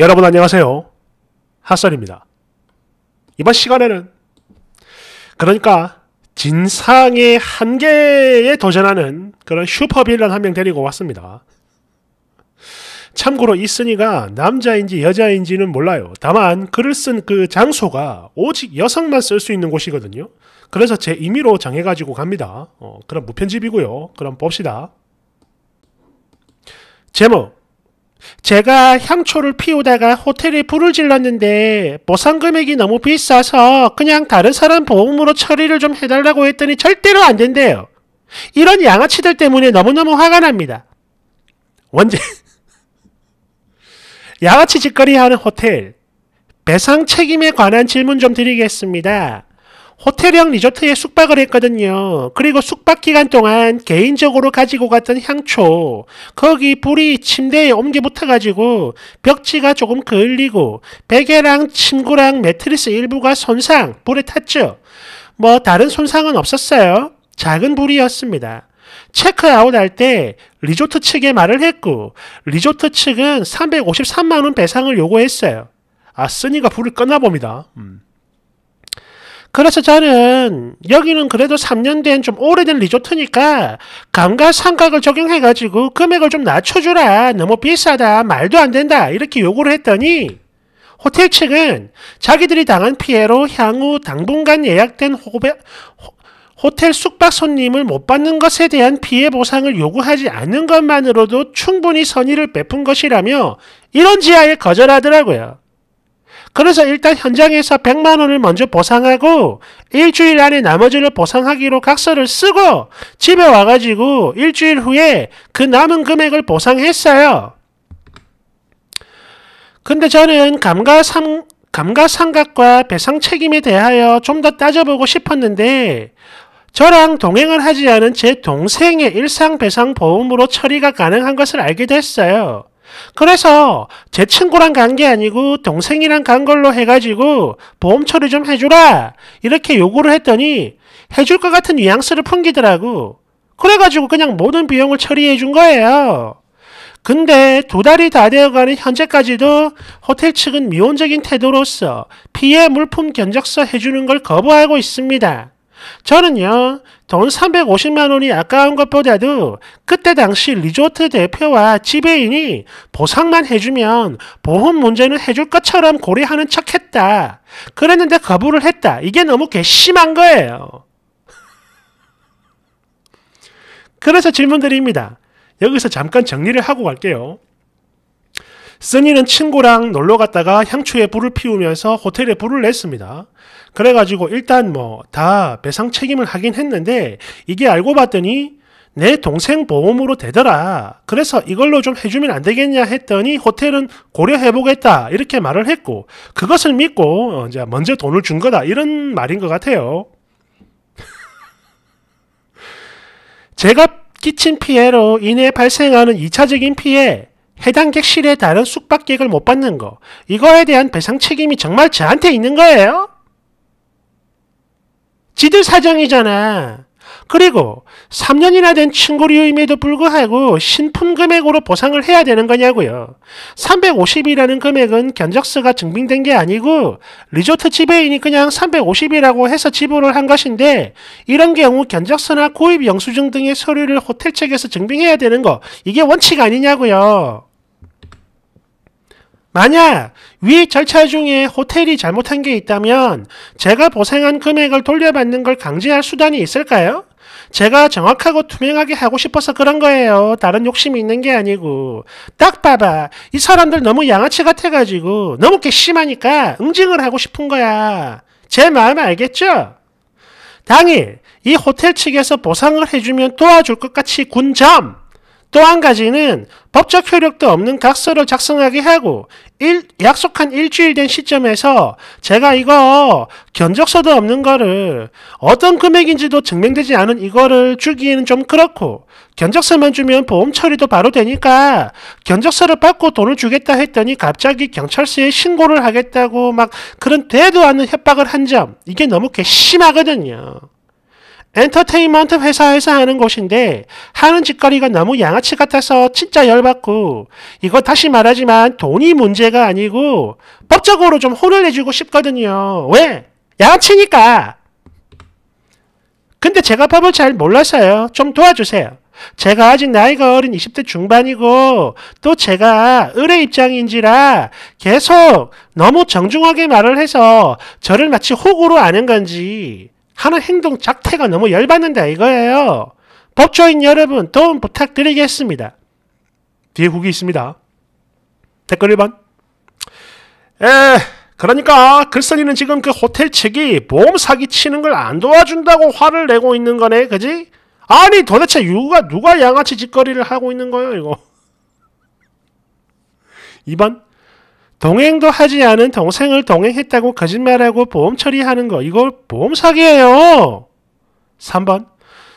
여러분 안녕하세요. 핫설입니다. 이번 시간에는 그러니까 진상의 한계에 도전하는 그런 슈퍼빌런 한 명 데리고 왔습니다. 참고로 이쓰니가 남자인지 여자인지는 몰라요. 다만 글을 쓴 그 장소가 오직 여성만 쓸 수 있는 곳이거든요. 그래서 제 임의로 정해가지고 갑니다. 어, 그럼 무편집이고요. 그럼 봅시다. 제목 제가 향초를 피우다가 호텔에 불을 질렀는데 보상 금액이 너무 비싸서 그냥 다른 사람 보험으로 처리를 좀 해달라고 했더니 절대로 안 된대요. 이런 양아치들 때문에 너무너무 화가 납니다. 원제 양아치 짓거리 하는 호텔 배상 책임에 관한 질문 좀 드리겠습니다. 호텔형 리조트에 숙박을 했거든요. 그리고 숙박 기간 동안 개인적으로 가지고 갔던 향초, 거기 불이 침대에 옮겨 붙어가지고 벽지가 조금 그을리고 베개랑 침구랑 매트리스 일부가 손상, 불에 탔죠. 뭐 다른 손상은 없었어요. 작은 불이었습니다. 체크아웃 할때 리조트 측에 말을 했고 리조트 측은 353만원 배상을 요구했어요. 아 쓰니가 불을 끄나 봅니다. 음. 그래서 저는 여기는 그래도 3년 된 좀 오래된 리조트니까 감가상각을 적용해가지고 금액을 좀 낮춰주라. 너무 비싸다. 말도 안 된다. 이렇게 요구를 했더니 호텔 측은 자기들이 당한 피해로 향후 당분간 예약된 호배, 호, 호텔 숙박 손님을 못 받는 것에 대한 피해 보상을 요구하지 않는 것만으로도 충분히 선의를 베푼 것이라며 이런 지하에 거절하더라고요. 그래서 일단 현장에서 100만 원을 먼저 보상하고 일주일 안에 나머지를 보상하기로 각서를 쓰고 집에 와가지고 일주일 후에 그 남은 금액을 보상했어요. 근데 저는 감가상, 감가상각과 배상 책임에 대하여 좀 더 따져보고 싶었는데 저랑 동행을 하지 않은 제 동생의 일상배상 보험으로 처리가 가능한 것을 알게 됐어요. 그래서 제 친구랑 간 게 아니고 동생이랑 간 걸로 해가지고 보험 처리 좀 해주라 이렇게 요구를 했더니 해줄 것 같은 뉘앙스를 풍기더라고. 그래가지고 그냥 모든 비용을 처리해 준 거예요. 근데 두 달이 다 되어가는 현재까지도 호텔 측은 미온적인 태도로서 피해 물품 견적서 해주는 걸 거부하고 있습니다. 저는요, 돈 350만 원이 아까운 것보다도 그때 당시 리조트 대표와 지배인이 보상만 해주면 보험 문제는 해줄 것처럼 고려하는 척 했다. 그랬는데 거부를 했다. 이게 너무 괘씸한 거예요. 그래서 질문드립니다. 여기서 잠깐 정리를 하고 갈게요. 써니는 친구랑 놀러 갔다가 향초에 불을 피우면서 호텔에 불을 냈습니다. 그래가지고 일단 뭐 다 배상 책임을 하긴 했는데 이게 알고 봤더니 내 동생 보험으로 되더라. 그래서 이걸로 좀 해주면 안 되겠냐 했더니 호텔은 고려해보겠다. 이렇게 말을 했고 그것을 믿고 어, 이제 먼저 돈을 준 거다. 이런 말인 것 같아요. 제가 끼친 피해로 인해 발생하는 2차적인 피해, 해당 객실에 다른 숙박객을 못 받는 거, 이거에 대한 배상 책임이 정말 저한테 있는 거예요? 지들 사정이잖아. 그리고 3년이나 된 친구류임에도 불구하고 신품 금액으로 보상을 해야 되는 거냐고요. 350이라는 금액은 견적서가 증빙된 게 아니고 리조트 지배인이 그냥 350이라고 해서 지불을 한 것인데 이런 경우 견적서나 구입 영수증 등의 서류를 호텔 측에서 증빙해야 되는 거 이게 원칙 아니냐고요. 만약 위 절차 중에 호텔이 잘못한 게 있다면 제가 보상한 금액을 돌려받는 걸 강제할 수단이 있을까요? 제가 정확하고 투명하게 하고 싶어서 그런 거예요. 다른 욕심이 있는 게 아니고. 딱 봐봐. 이 사람들 너무 양아치 같아가지고 너무 괘씸하니까 응징을 하고 싶은 거야. 제 마음 알겠죠? 당일 이 호텔 측에서 보상을 해주면 도와줄 것 같이 군점! 또한 가지는 법적 효력도 없는 각서를 작성하게 하고 일, 약속한 일주일 된 시점에서 제가 이거 견적서도 없는 거를 어떤 금액인지도 증명되지 않은 이거를 주기에는 좀 그렇고 견적서만 주면 보험 처리도 바로 되니까 견적서를 받고 돈을 주겠다 했더니 갑자기 경찰서에 신고를 하겠다고 막 그런 대도 않는 협박을 한 점 이게 너무 괘씸하거든요. 엔터테인먼트 회사에서 하는 것인데 하는 짓거리가 너무 양아치 같아서 진짜 열받고 이거 다시 말하지만 돈이 문제가 아니고 법적으로 좀 혼을 내주고 싶거든요. 왜? 양아치니까. 근데 제가 법을 잘 몰라서요. 좀 도와주세요. 제가 아직 나이가 어린 20대 중반이고 또 제가 을의 입장인지라 계속 너무 정중하게 말을 해서 저를 마치 호구로 아는 건지 하는 행동 자체가 너무 열받는다 이거예요. 법조인 여러분 도움 부탁드리겠습니다. 뒤에 후기 있습니다. 댓글 1번 에 그러니까 글쓴이는 지금 그 호텔 측이 보험 사기 치는 걸 안 도와준다고 화를 내고 있는 거네 그지? 아니 도대체 누가 누가 양아치 짓거리를 하고 있는 거예요 이거 2번 동행도 하지 않은 동생을 동행했다고 거짓말하고 보험 처리하는 거이걸 보험 사기예요. 3번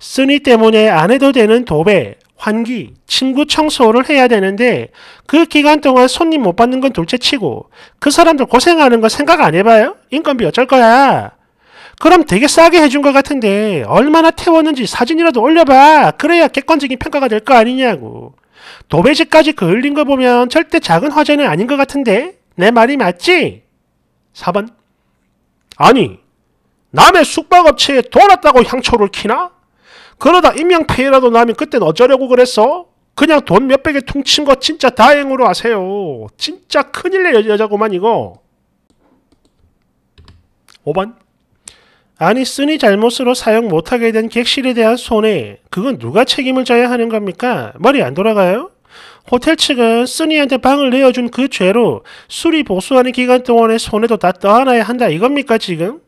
쓰니 때문에 안 해도 되는 도배, 환기, 친구 청소를 해야 되는데 그 기간 동안 손님 못 받는 건 둘째치고 그 사람들 고생하는 거 생각 안 해봐요? 인건비 어쩔 거야? 그럼 되게 싸게 해준 것 같은데 얼마나 태웠는지 사진이라도 올려봐. 그래야 객관적인 평가가 될 거 아니냐고. 도배지까지 그을린 거 보면 절대 작은 화재는 아닌 것 같은데 내 말이 맞지? 4번 아니 남의 숙박업체에 돌았다고 향초를 키나? 그러다 인명피해라도 나면 그땐 어쩌려고 그랬어? 그냥 돈 몇백에 퉁친 거 진짜 다행으로 아세요 진짜 큰일 내 여자구만 이거. 5번 아니슨이 잘못으로 사용 못하게 된 객실에 대한 손해, 그건 누가 책임을 져야 하는 겁니까? 머리 안 돌아가요? 호텔 측은 쓰니한테 방을 내어준 그 죄로 수리 보수하는 기간 동안에 손해도 다 떠안아야 한다 이겁니까 지금?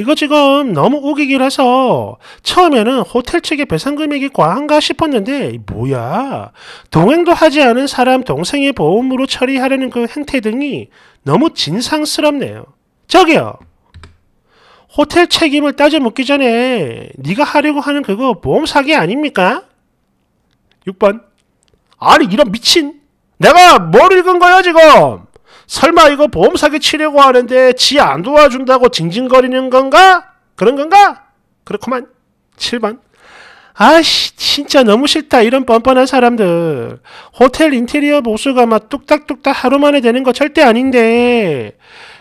이거 지금 너무 우기기라서 처음에는 호텔 측의 배상 금액이 과한가 싶었는데 뭐야 동행도 하지 않은 사람 동생의 보험으로 처리하려는 그 행태 등이 너무 진상스럽네요. 저기요 호텔 책임을 따져 묻기 전에 네가 하려고 하는 그거 보험 사기 아닙니까? 6번 아니 이런 미친 내가 뭘 읽은 거야 지금 설마 이거 보험 사기 치려고 하는데 지 안 도와준다고 징징거리는 건가? 그런 건가? 그렇구만 7번 아씨 진짜 너무 싫다 이런 뻔뻔한 사람들 호텔 인테리어 보수가 막 뚝딱뚝딱 하루 만에 되는 거 절대 아닌데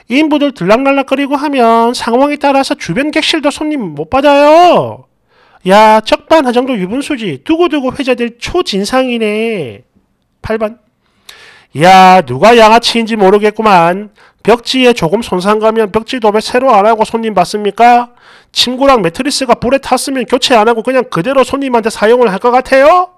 인부들 들락날락거리고 하면 상황에 따라서 주변 객실도 손님 못 받아요. 야 적반하장도 유분수지 두고두고 회자될 초진상이네. 8번 야 누가 양아치인지 모르겠구만. 벽지에 조금 손상 가면 벽지 도왜 새로 안 하고 손님 받습니까? 침구랑 매트리스가 불에 탔으면 교체 안 하고 그냥 그대로 손님한테 사용을 할 것 같아요?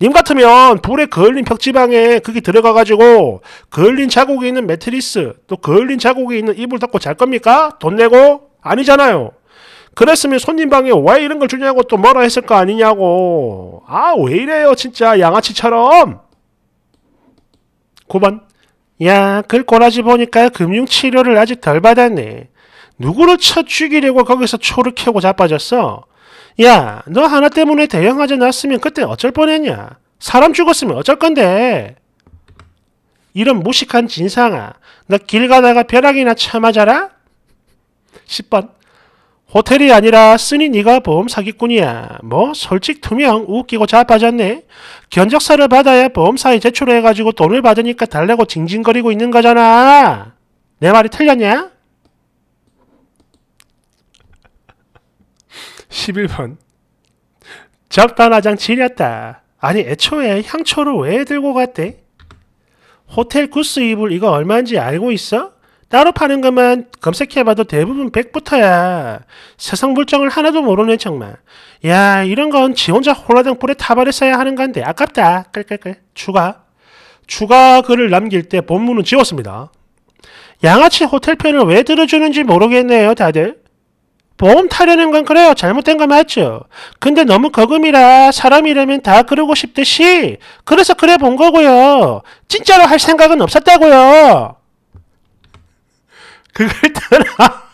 님 같으면 불에 그을린 벽지방에 그게 들어가가지고 그을린 자국이 있는 매트리스 또 그을린 자국이 있는 이불 닦고잘 겁니까? 돈 내고? 아니잖아요. 그랬으면 손님 방에 왜 이런 걸 주냐고 또 뭐라 했을 거 아니냐고. 아, 왜 이래요, 진짜. 양아치처럼. 9번. 야, 글 그 꼬라지 보니까 금융치료를 아직 덜 받았네. 누구를 쳐 죽이려고 거기서 초를 켜고 자빠졌어? 야, 너 하나 때문에 대형화재 났으면 그때 어쩔 뻔했냐? 사람 죽었으면 어쩔 건데? 이런 무식한 진상아, 너 길 가다가 벼락이나 참아자라? 10번. 호텔이 아니라 쓰니 네가 보험 사기꾼이야. 뭐 솔직 투명 웃기고 잘 빠졌네. 견적서를 받아야 보험사에 제출해가지고 돈을 받으니까 달래고 징징거리고 있는 거잖아. 내 말이 틀렸냐? 11번 적반하장 지렸다. 아니 애초에 향초를 왜 들고 갔대? 호텔 구스 이불 이거 얼마인지 알고 있어? 따로 파는 것만 검색해봐도 대부분 100부터야. 세상 물정을 하나도 모르네 정말. 야 이런 건 지 혼자 홀라당 불에 타버렸어야 하는 건데 아깝다. 깔깔깔 추가. 추가 글을 남길 때 본문은 지웠습니다. 양아치 호텔편을 왜 들어주는지 모르겠네요 다들. 보험 타려는 건 그래요. 잘못된 거 맞죠. 근데 너무 거금이라 사람이라면 다 그러고 싶듯이 그래서 그래 본 거고요. 진짜로 할 생각은 없었다고요. 그걸 떠나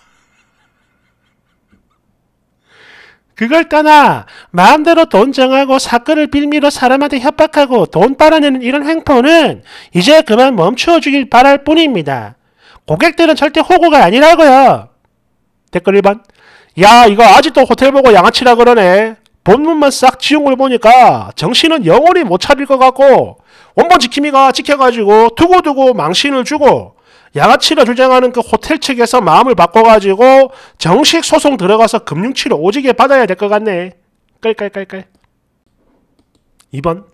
그걸 떠나 마음대로 돈 정하고 사건을 빌미로 사람한테 협박하고 돈 빨아내는 이런 행포는 이제 그만 멈추어 주길 바랄 뿐입니다. 고객들은 절대 호구가 아니라고요. 댓글 1번 야 이거 아직도 호텔 보고 양아치라 그러네. 본문만 싹 지운 걸 보니까 정신은 영원히 못 차릴 것 같고 원본 지킴이가 지켜가지고 두고두고 망신을 주고 양아치를 주장하는 그 호텔 측에서 마음을 바꿔가지고 정식 소송 들어가서 금융치료 오지게 받아야 될 것 같네. 깔깔깔깔. 2번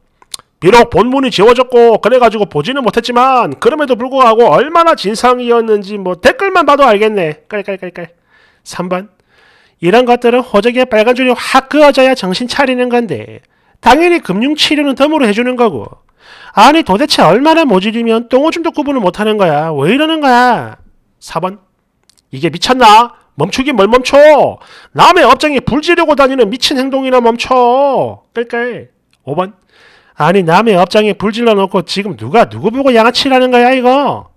비록 본문이 지워졌고 그래가지고 보지는 못했지만 그럼에도 불구하고 얼마나 진상이었는지 뭐 댓글만 봐도 알겠네. 깔깔깔깔. 3번 이런 것들은 호적에 빨간 줄이 확 그어져야 정신 차리는 건데 당연히 금융치료는 덤으로 해주는 거고 아니 도대체 얼마나 모질이면 똥오줌도 구분을 못하는 거야 왜 이러는 거야 4번 이게 미쳤나? 멈추기뭘 멈춰 남의 업장에 불지르고 다니는 미친 행동이나 멈춰 끌끌 5번 아니 남의 업장에 불질러 놓고 지금 누가 누구 보고 양아치라는 거야 이거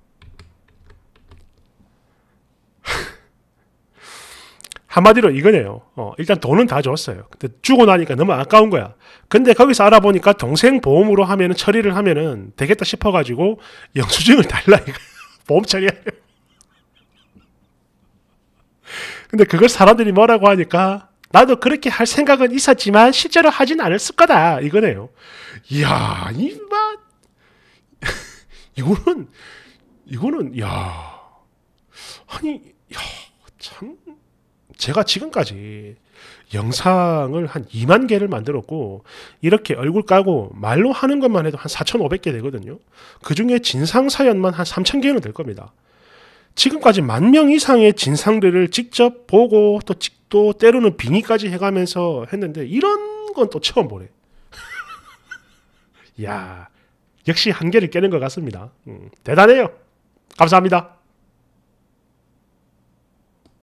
한마디로 이거네요. 어, 일단 돈은 다 줬어요. 근데 주고 나니까 너무 아까운 거야. 근데 거기서 알아보니까 동생 보험으로 하면은 처리를 하면은 되겠다 싶어가지고 영수증을 달라 이거 보험 처리해. 근데 그걸 사람들이 뭐라고 하니까 나도 그렇게 할 생각은 있었지만 실제로 하진 않았을 거다 이거네요. 이야 이만 이거는 이거는 야 아니 야. 제가 지금까지 영상을 한 2만 개를 만들었고 이렇게 얼굴 까고 말로 하는 것만 해도 한 4,500개 되거든요. 그 중에 진상 사연만 한 3,000개는 될 겁니다. 지금까지 만 명 이상의 진상들을 직접 보고 또 직도 때로는 빙의까지 해가면서 했는데 이런 건 또 처음 보래. 야 역시 한계를 깨는 것 같습니다. 음, 대단해요. 감사합니다.